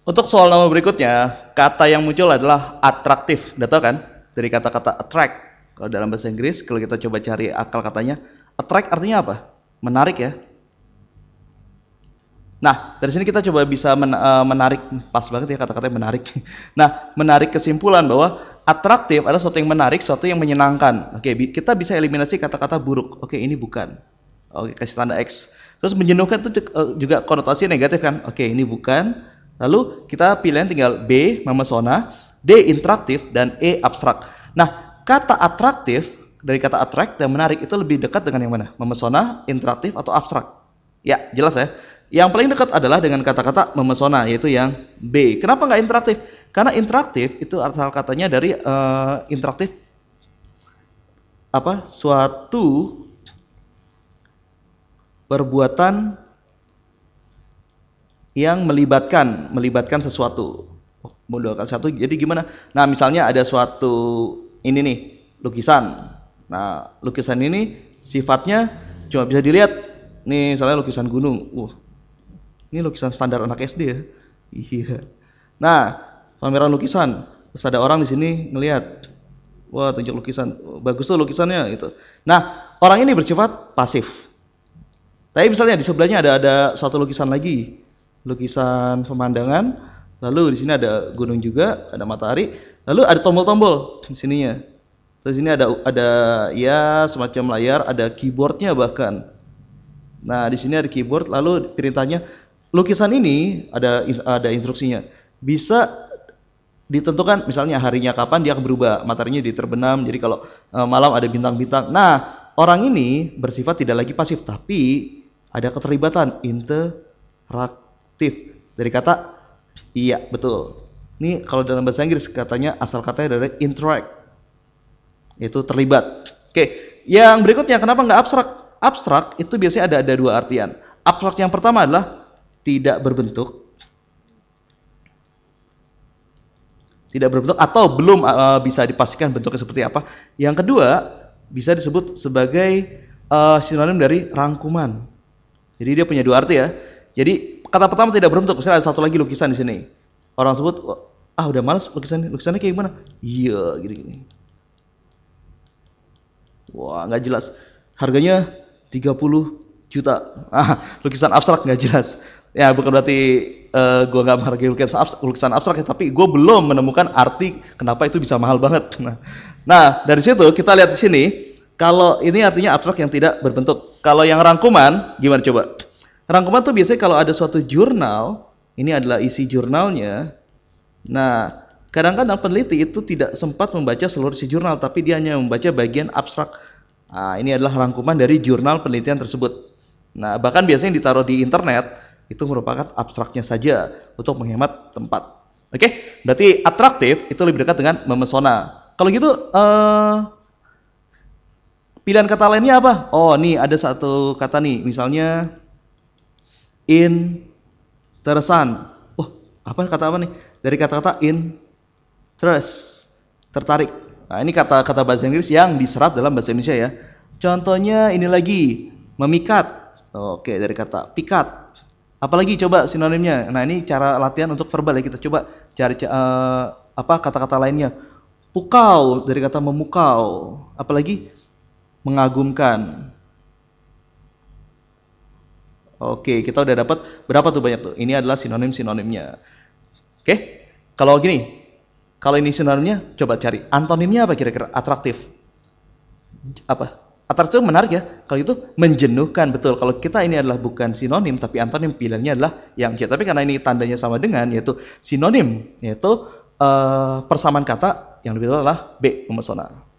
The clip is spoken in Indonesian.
Untuk soal nama berikutnya, kata yang muncul adalah atraktif. Udah tau kan? Dari kata-kata attract. Kalau dalam bahasa Inggris, kalau kita coba cari akal katanya, attract artinya apa? Menarik ya. Nah, dari sini kita coba bisa eh, menarik, pas banget ya kata kata menarik. Nah, menarik kesimpulan bahwa atraktif adalah sesuatu yang menarik, sesuatu yang menyenangkan. Oke, kita bisa eliminasi kata-kata buruk. Oke, ini bukan. Oke, kasih tanda X. Terus menjenuhkan itu eh, juga konotasi negatif kan? Oke, ini bukan Lalu kita pilihan tinggal B memesona, D interaktif dan E abstrak. Nah, kata atraktif dari kata attract dan menarik itu lebih dekat dengan yang mana? Memesona, interaktif atau abstrak? Ya, jelas ya. Yang paling dekat adalah dengan kata-kata memesona yaitu yang B. Kenapa nggak interaktif? Karena interaktif itu asal katanya dari uh, interaktif apa? suatu perbuatan yang melibatkan melibatkan sesuatu oh, mendoakan satu jadi gimana nah misalnya ada suatu ini nih lukisan nah lukisan ini sifatnya cuma bisa dilihat nih misalnya lukisan gunung uh ini lukisan standar anak SD ya iya nah pameran lukisan terus ada orang di sini ngelihat wah tunjuk lukisan bagus tuh lukisannya gitu nah orang ini bersifat pasif tapi misalnya di sebelahnya ada ada satu lukisan lagi lukisan pemandangan. Lalu di sini ada gunung juga, ada matahari. Lalu ada tombol-tombol di sininya. Terus ini ada ada ya semacam layar, ada keyboardnya bahkan. Nah di sini ada keyboard, lalu perintahnya lukisan ini ada ada instruksinya bisa ditentukan misalnya harinya kapan dia akan berubah mataharinya diterbenam jadi kalau e, malam ada bintang-bintang nah orang ini bersifat tidak lagi pasif tapi ada keterlibatan interaktif aktif dari kata iya betul. Ini kalau dalam bahasa Inggris katanya asal katanya dari interact itu terlibat. Oke, yang berikutnya kenapa nggak abstrak? Abstrak itu biasanya ada ada dua artian. Abstrak yang pertama adalah tidak berbentuk, tidak berbentuk atau belum uh, bisa dipastikan bentuknya seperti apa. Yang kedua bisa disebut sebagai uh, sinonim dari rangkuman. Jadi dia punya dua arti ya. Jadi kata pertama tidak berbentuk. Misalnya ada satu lagi lukisan di sini. Orang sebut, ah udah males lukisan lukisannya kayak gimana? Iya, gini-gini. Wah, nggak jelas. Harganya 30 juta. Ah, lukisan abstrak nggak jelas. Ya, bukan berarti uh, eh, gue nggak menghargai lukisan, abstrak, lukisan abstrak, ya, tapi gue belum menemukan arti kenapa itu bisa mahal banget. Nah, nah dari situ kita lihat di sini, kalau ini artinya abstrak yang tidak berbentuk. Kalau yang rangkuman, gimana coba? Rangkuman tuh biasanya kalau ada suatu jurnal, ini adalah isi jurnalnya. Nah, kadang-kadang peneliti itu tidak sempat membaca seluruh isi jurnal, tapi dia hanya membaca bagian abstrak. Nah, ini adalah rangkuman dari jurnal penelitian tersebut. Nah, bahkan biasanya ditaruh di internet, itu merupakan abstraknya saja untuk menghemat tempat. Oke, okay? berarti atraktif itu lebih dekat dengan memesona. Kalau gitu, uh, pilihan kata lainnya apa? Oh, nih ada satu kata nih, misalnya In teresan. oh, apa kata apa nih? Dari kata-kata in interest, tertarik. Nah, ini kata-kata bahasa Inggris yang diserap dalam bahasa Indonesia ya. Contohnya ini lagi, memikat. Oke, dari kata pikat. Apalagi coba sinonimnya. Nah, ini cara latihan untuk verbal ya. Kita coba cari uh, apa kata-kata lainnya. Pukau dari kata memukau. Apalagi mengagumkan. Oke, kita udah dapat berapa tuh banyak tuh? Ini adalah sinonim-sinonimnya. Oke? Kalau gini, kalau ini sinonimnya coba cari antonimnya apa kira-kira atraktif. Apa? Atraktif menarik ya. Kalau itu menjenuhkan betul. Kalau kita ini adalah bukan sinonim tapi antonim pilihannya adalah yang C. Tapi karena ini tandanya sama dengan yaitu sinonim yaitu uh, persamaan kata yang lebih adalah B memesona.